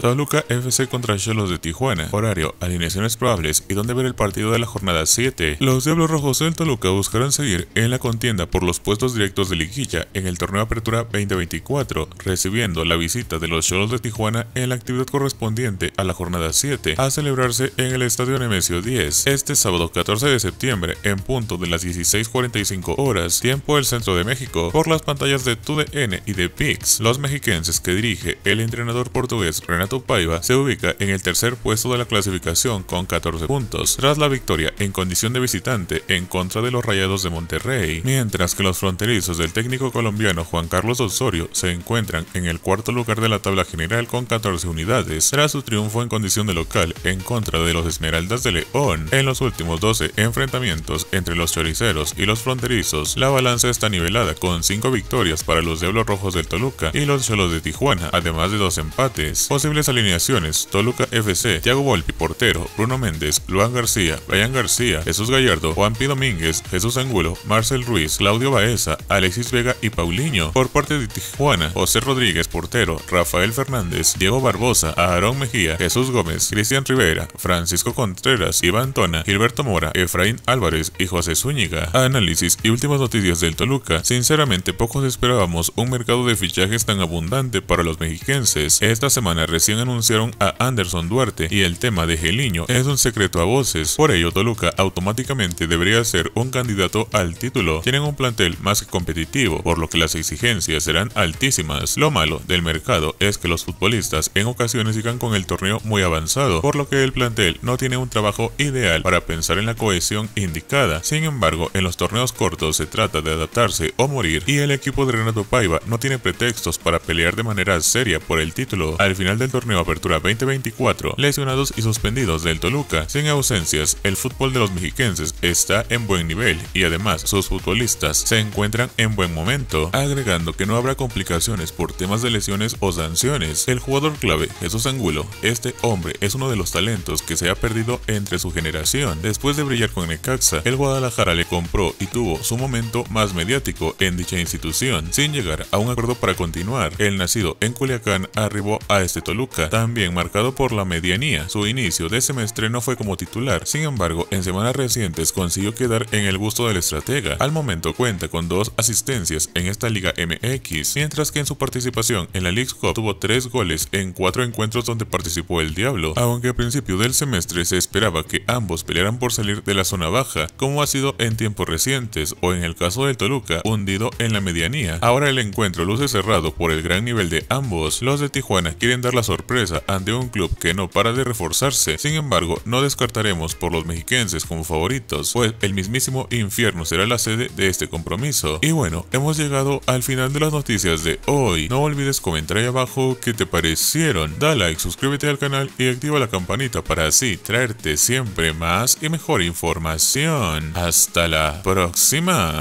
Toluca FC contra Cholos de Tijuana. Horario, alineaciones probables y dónde ver el partido de la jornada 7. Los Diablos Rojos del Toluca buscarán seguir en la contienda por los puestos directos de liguilla en el torneo Apertura 2024, recibiendo la visita de los Cholos de Tijuana en la actividad correspondiente a la jornada 7 a celebrarse en el Estadio Nemesio 10 este sábado 14 de septiembre en punto de las 16:45 horas, tiempo del centro de México, por las pantallas de TUDN y de PIX. Los mexiquenses que dirige el entrenador portugués Renato Renato se ubica en el tercer puesto de la clasificación con 14 puntos, tras la victoria en condición de visitante en contra de los Rayados de Monterrey, mientras que los fronterizos del técnico colombiano Juan Carlos Osorio se encuentran en el cuarto lugar de la tabla general con 14 unidades, tras su triunfo en condición de local en contra de los Esmeraldas de León. En los últimos 12 enfrentamientos entre los choriceros y los fronterizos, la balanza está nivelada con 5 victorias para los Diablos Rojos del Toluca y los Cholos de Tijuana, además de dos empates alineaciones, Toluca FC, Thiago Volpi, portero, Bruno Méndez, Luan García, Brian García, Jesús Gallardo, Juan P. Domínguez, Jesús Angulo, Marcel Ruiz, Claudio Baeza, Alexis Vega y Paulinho. Por parte de Tijuana, José Rodríguez, portero, Rafael Fernández, Diego Barbosa, Aarón Mejía, Jesús Gómez, Cristian Rivera, Francisco Contreras, Iván Tona, Gilberto Mora, Efraín Álvarez y José Zúñiga. Análisis y últimas noticias del Toluca. Sinceramente, pocos esperábamos un mercado de fichajes tan abundante para los mexiquenses. Esta semana recién anunciaron a Anderson Duarte y el tema de Geliño es un secreto a voces, por ello Toluca automáticamente debería ser un candidato al título. Tienen un plantel más competitivo, por lo que las exigencias serán altísimas. Lo malo del mercado es que los futbolistas en ocasiones sigan con el torneo muy avanzado, por lo que el plantel no tiene un trabajo ideal para pensar en la cohesión indicada. Sin embargo, en los torneos cortos se trata de adaptarse o morir y el equipo de Renato Paiva no tiene pretextos para pelear de manera seria por el título. Al final del torneo Apertura 2024, lesionados y suspendidos del Toluca. Sin ausencias, el fútbol de los mexiquenses está en buen nivel y además sus futbolistas se encuentran en buen momento, agregando que no habrá complicaciones por temas de lesiones o sanciones. El jugador clave, Jesús Angulo, este hombre es uno de los talentos que se ha perdido entre su generación. Después de brillar con Necaxa, el Guadalajara le compró y tuvo su momento más mediático en dicha institución, sin llegar a un acuerdo para continuar. El nacido en Culiacán arribó a este Toluca también marcado por la medianía. Su inicio de semestre no fue como titular, sin embargo, en semanas recientes consiguió quedar en el gusto del estratega. Al momento cuenta con dos asistencias en esta Liga MX, mientras que en su participación en la League Cup tuvo tres goles en cuatro encuentros donde participó el Diablo, aunque a principio del semestre se esperaba que ambos pelearan por salir de la zona baja, como ha sido en tiempos recientes o en el caso del Toluca, hundido en la medianía. Ahora el encuentro luce cerrado por el gran nivel de ambos. Los de Tijuana quieren dar la sorpresa ante un club que no para de reforzarse. Sin embargo, no descartaremos por los mexiquenses como favoritos, pues el mismísimo infierno será la sede de este compromiso. Y bueno, hemos llegado al final de las noticias de hoy. No olvides comentar ahí abajo qué te parecieron. Da like, suscríbete al canal y activa la campanita para así traerte siempre más y mejor información. Hasta la próxima.